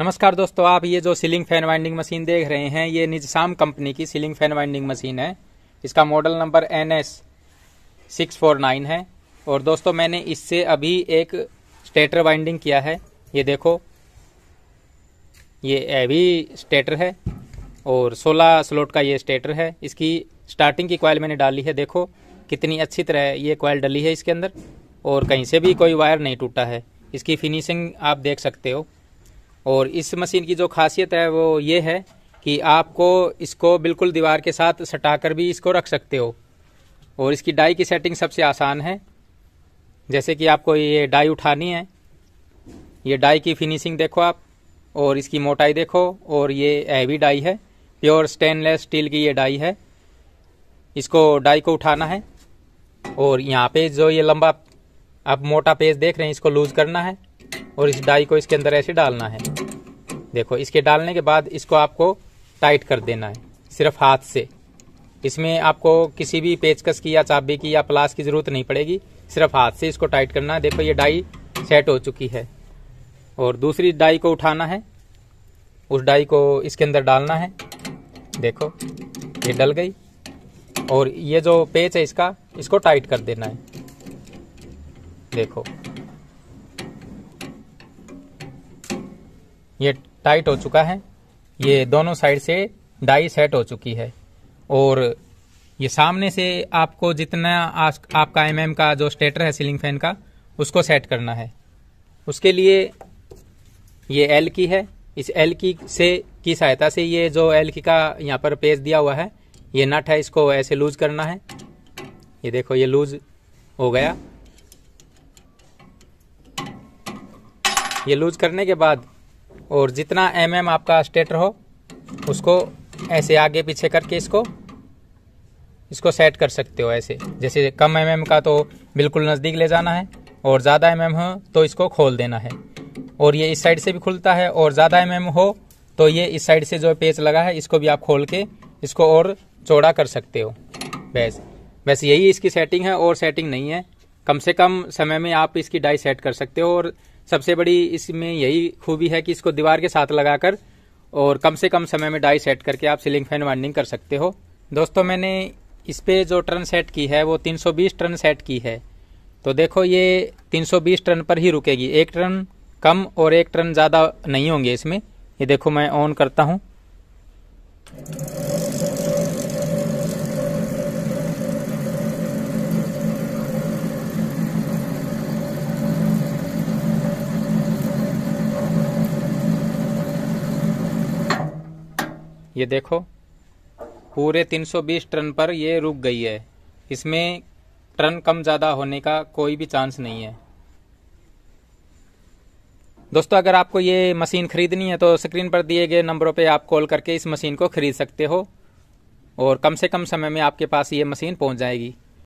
नमस्कार दोस्तों आप ये जो सीलिंग फैन वाइंडिंग मशीन देख रहे हैं ये निजाम कंपनी की सीलिंग फैन वाइंडिंग मशीन है इसका model number N S six four nine है और दोस्तों मैंने इससे अभी एक स्टेटर वाइंडिंग किया है ये देखो ये अभी स्टेटर है और सोलह स्लोट का ये स्टेटर है इसकी स्टार्टिंग की क्वाइल मैंने डाली है देखो कितनी अच्छी तरह ये क्वाइल डली है इसके अंदर और कहीं से भी कोई वायर नहीं टूटा है इसकी फिनिशिंग आप देख सकते हो और इस मशीन की जो खासियत है वो ये है कि आपको इसको बिल्कुल दीवार के साथ सटा कर भी इसको रख सकते हो और इसकी डाई की सेटिंग सबसे आसान है जैसे कि आपको ये डाई उठानी है ये डाई की फिनिशिंग देखो आप और इसकी मोटाई देखो और ये हैवी डाई है प्योर स्टेनलेस स्टील की ये डाई है इसको डाई को उठाना है और यहाँ पे जो ये लंबा आप मोटा पेज देख रहे हैं इसको लूज करना है और इस डाई को इसके अंदर ऐसे डालना है देखो इसके डालने के बाद इसको आपको टाइट कर देना है सिर्फ हाथ से इसमें आपको किसी भी पेचकस की या चाबी की या प्लास की जरूरत नहीं पड़ेगी सिर्फ हाथ से इसको टाइट करना है देखो ये डाई सेट हो चुकी है और दूसरी डाई को उठाना है उस डाई को इसके अंदर डालना है देखो ये डल गई और ये जो पेच है इसका इसको टाइट कर देना है देखो ये टाइट हो चुका है ये दोनों साइड से डाई सेट हो चुकी है और ये सामने से आपको जितना आ, आपका एम mm का जो स्टेटर है सीलिंग फैन का उसको सेट करना है उसके लिए ये एल की है इस एल की से की सहायता से ये जो एल की का यहाँ पर पेज दिया हुआ है ये नट है इसको ऐसे लूज करना है ये देखो ये लूज हो गया ये लूज करने के बाद और जितना एम mm आपका स्टेटर हो उसको ऐसे आगे पीछे करके इसको इसको सेट कर सकते हो ऐसे जैसे कम एम mm का तो बिल्कुल नज़दीक ले जाना है और ज़्यादा एम mm हो तो इसको खोल देना है और ये इस साइड से भी खुलता है और ज़्यादा एम mm हो तो ये इस साइड से जो पेच लगा है इसको भी आप खोल के इसको और चौड़ा कर सकते हो बैस बस यही इसकी सेटिंग है और सेटिंग नहीं है कम से कम समय में आप इसकी डाई सेट कर सकते हो और सबसे बड़ी इसमें यही खूबी है कि इसको दीवार के साथ लगाकर और कम से कम समय में डाई सेट करके आप सीलिंग फैन वाइंडिंग कर सकते हो दोस्तों मैंने इस पर जो टर्न सेट की है वो 320 टर्न सेट की है तो देखो ये 320 टर्न पर ही रुकेगी एक टर्न कम और एक टर्न ज़्यादा नहीं होंगे इसमें ये देखो मैं ऑन करता हूँ ये देखो पूरे 320 टन पर ये रुक गई है इसमें टन कम ज़्यादा होने का कोई भी चांस नहीं है दोस्तों अगर आपको ये मशीन खरीदनी है तो स्क्रीन पर दिए गए नंबरों पे आप कॉल करके इस मशीन को खरीद सकते हो और कम से कम समय में आपके पास ये मशीन पहुंच जाएगी